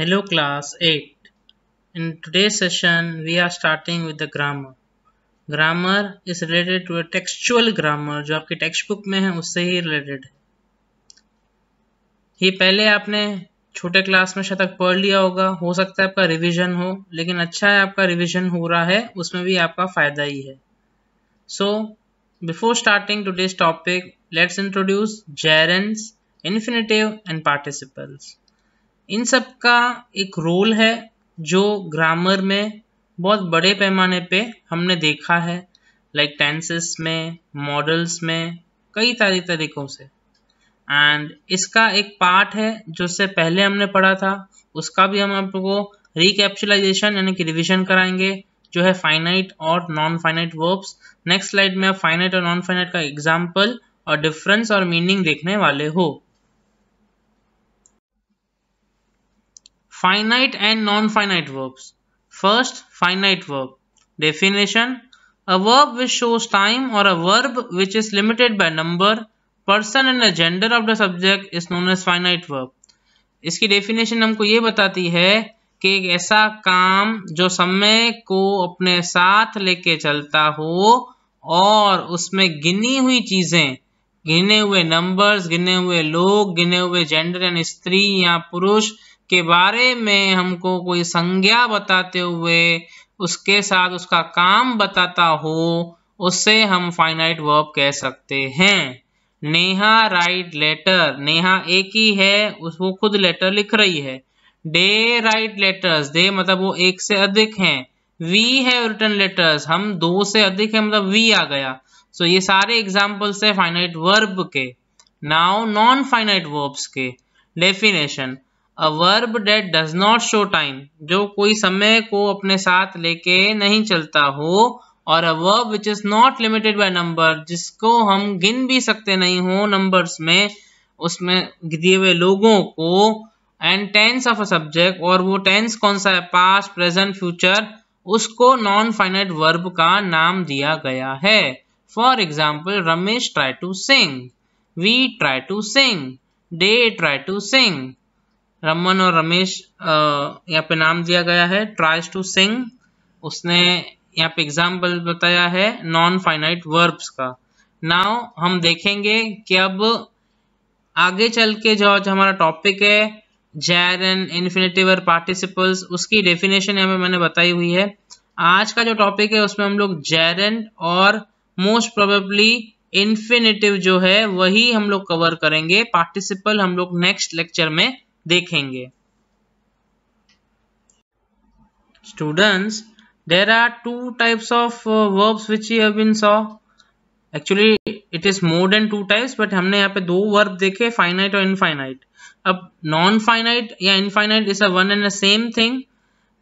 Hello class eight in today's session we are starting with the grammar. Grammar is related to a textual grammar जो आपकी text book में है उससे ही related है ये पहले आपने छोटे क्लास में शतक पढ़ लिया होगा हो सकता है आपका रिवीजन हो लेकिन अच्छा है आपका रिवीजन हो रहा है उसमें भी आपका फायदा ही है so before starting today's topic let's introduce gerunds infinitive and participles इन सब का एक रोल है जो ग्रामर में बहुत बड़े पैमाने पे हमने देखा है लाइक टेंसेस में मॉडल्स में कई सारी तरीकों से एंड इसका एक पार्ट है जो से पहले हमने पढ़ा था उसका भी हम आपको रिकैप्चुलाइजेशन यानी कि रिविजन कराएंगे जो है फाइनाइट और non finite verbs next slide में आप फाइनाइट और नॉन फाइनाइट का एग्जाम्पल और डिफरेंस और मीनिंग देखने वाले हो Finite and non-finite verbs. First, finite verb. Definition. A verb which shows time or a verb which is limited by number, person and the gender of the subject is known as finite verb. इसकी definition हमको ये बताती है कि एक ऐसा काम जो समय को अपने साथ लेके चलता हो और उसमें गिनी हुई चीजें गिने हुए नंबर्स गिने हुए लोग गिने हुए जेंडर यानी स्त्री या पुरुष के बारे में हमको कोई संज्ञा बताते हुए उसके साथ उसका काम बताता हो उससे हम फाइनाइट वर्ब कह सकते हैं नेहा राइट लेटर नेहा एक ही है उसको खुद लेटर लिख रही है डे राइट लेटर्स डे मतलब वो एक से अधिक हैं वी है रिटर्न लेटर्स हम दो से अधिक है मतलब वी आ गया सो so, ये सारे एग्जाम्पल्स है फाइनाइट वर्ब के नाउ नॉन फाइनाइट वर्ब्स के definition a verb that does not show time जो कोई समय को अपने साथ लेके नहीं चलता हो और a verb which is not limited by number जिसको हम गिन भी सकते नहीं हो नंबर्स में उसमें दिए हुए लोगों को and tense of a subject और वो टेंस कौन सा है पास्ट प्रेजेंट फ्यूचर उसको नॉन फाइनाइट वर्ब का नाम दिया गया है for example Ramesh try to sing we try to sing they try to sing Raman और रमेश यहाँ पे नाम दिया गया है ट्राइज टू सिंग उसने यहाँ पे एग्जाम्पल बताया है नॉन फाइनाइट वर्ब्स का नाउ हम देखेंगे कि अब आगे चल के जो आज हमारा टॉपिक है जैर एंड इन्फिनेटिव और पार्टिसिपल्स उसकी डेफिनेशन यहाँ पे मैंने बताई हुई है आज का जो टॉपिक है उसमें हम लोग जैरेंड और मोस्ट प्रोबेबली इन्फिनेटिव जो है वही हम लोग कवर करेंगे पार्टिसिपल हम लोग नेक्स्ट लेक्चर में देखेंगे students there are two types of verbs which you been saw actually it is more than two types but हमने यहाँ पे दो वर्ब देखे फाइनाइट और इनफाइनाइट अब नॉन फाइनाइट या infinite is a one and a same thing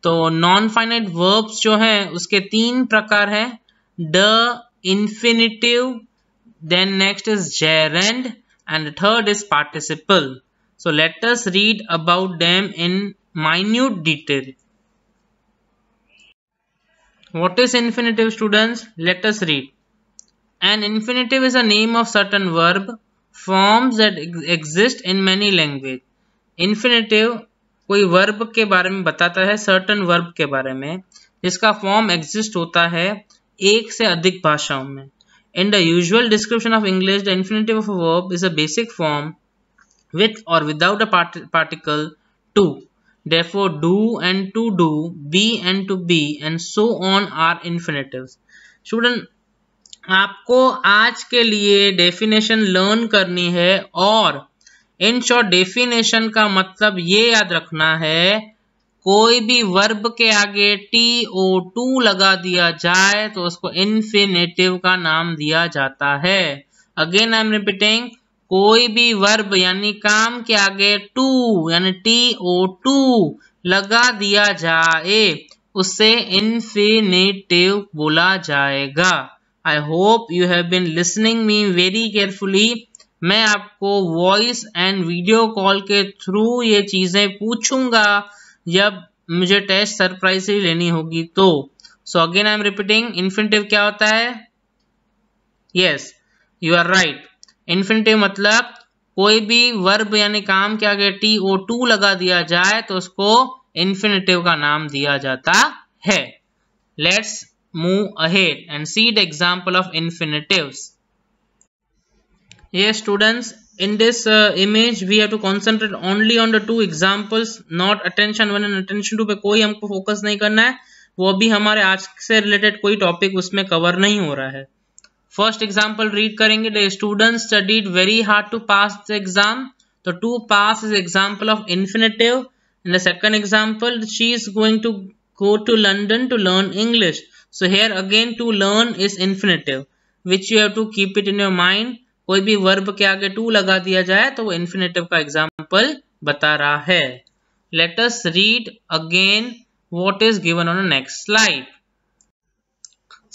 तो non finite verbs जो है उसके तीन प्रकार है the infinitive then next is gerund and third is participle So let us read about them in minute detail. What is infinitive students? Let us read. An infinitive is a name of certain verb forms that exist in many language. Infinitive koi verb ke bare mein batata hai certain verb ke bare mein jiska form exist hota hai ek se adhik bhashaon mein In the usual description of English, the infinitive of a verb is a basic form with or without a part particle to. Therefore, do and to do, be and to be and so on are infinitives. Student, आपको आज के लिए definition learn करनी है और in short definition का मतलब ये याद रखना है कोई भी वर्ब के आगे टी ओ टू लगा दिया जाए तो उसको इन्फिनेटिव का नाम दिया जाता है अगेन आई एम रिपीटिंग कोई भी वर्ब यानी काम के आगे टू यानी टी ओ टू लगा दिया जाए उसे इन्फिनेटिव बोला जाएगा I hope you have been listening me very carefully मैं आपको वॉइस एंड वीडियो कॉल के थ्रू ये चीजें पूछूंगा जब मुझे टेस्ट सरप्राइज ही लेनी होगी तो so again I am repeating infinitive क्या होता है yes you are right infinitive मतलब कोई भी वर्ब यानी काम के आगे टी ओ टू लगा दिया जाए तो उसको इन्फिनेटिव का नाम दिया जाता है let's move ahead and see the example of infinitive ये students in this image we have to concentrate only on the to two not attention one and attention two पे कोई हमको फोकस नहीं करना है वो भी हमारे आज से रिलेटेड कोई टॉपिक उसमें कवर नहीं हो रहा है फर्स्ट एग्जाम्पल रीड करेंगे the student studied very hard to pass the exam तो to pass is example of infinitive in the second example she is going to go to London to learn English so here again to learn is infinitive which you have to keep it in your mind कोई भी verb के आगे to लगा दिया जाए तो वो infinitive का एग्जाम्पल बता रहा है let us read again what is given on next slide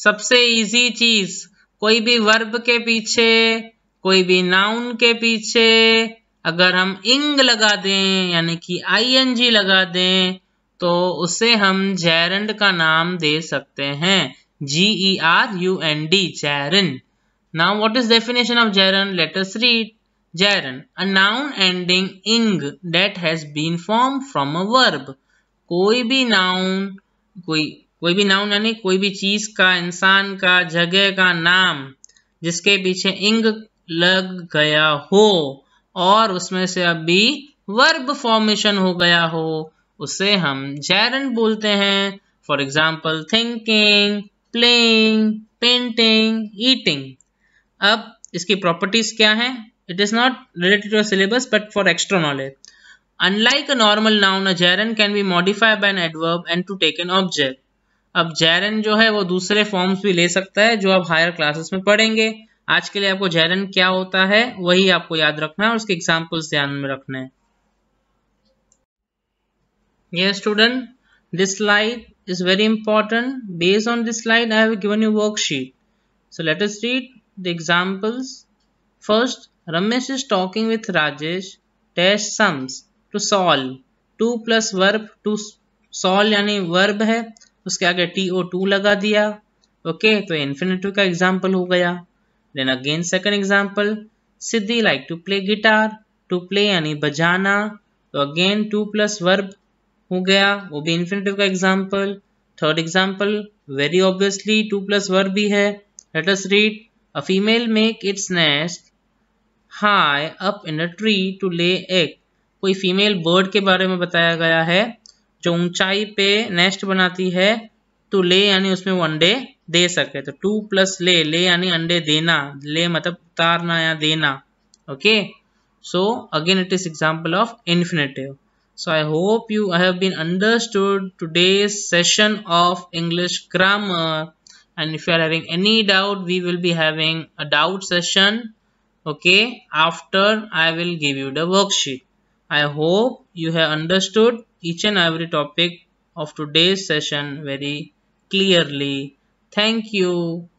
सबसे इजी चीज कोई भी वर्ब के पीछे कोई भी नाउन के पीछे अगर हम इंग लगा दें यानी कि आईएनजी लगा दें तो उसे हम जैरंड का नाम दे सकते हैं G E R U N D gerund now what is definition of gerund letter read gerund a noun ending ing that has been form from a verb कोई भी नाउन कोई कोई भी नाउन यानी कोई भी चीज का इंसान का जगह का नाम जिसके पीछे इंग लग गया हो और उसमें से अभी वर्ब फॉर्मेशन हो गया हो उसे हम जैरन बोलते हैं for example thinking playing painting eating अब इसकी प्रॉपर्टीज क्या है it is not related to syllabus but for extra knowledge unlike a normal noun a gerund can be modified by an adverb and to take an object अब gerund जो है वो दूसरे forms भी ले सकता है जो आप हायर क्लासेस में पढ़ेंगे आज के लिए आपको जैरन क्या होता है वही आपको याद रखना है और उसके एग्जाम्पल्स ध्यान में रखना है ये student this light is very important based on this light I have given you worksheet so let us read the examples first Ramesh is talking with Rajesh test sums to solve to plus verb to solve यानी verb है उसके आगे T O two लगा दिया okay तो infinitive का example हो गया then again second example Siddhi like to play guitar to play यानी बजाना तो अगेन टू प्लस वर्ब हो गया वो भी इन्फिनेटिव का example third example very obviously to plus verb भी है let us read a female make its nest high up in a tree to lay egg कोई फीमेल बर्ड के बारे में बताया गया है जो ऊंचाई पे नेस्ट बनाती है तो ले यानी उसमें वो अंडे दे सके तो टू प्लस ले ले यानी अंडे देना ले मतलब तारना या देना okay so again it is example of infinitive so i hope you have been understood today's session of english grammar and if you are having any doubt we will be having a doubt session okay after i will give you the worksheet i hope you have understood each and every topic of today's session very clearly. Thank you.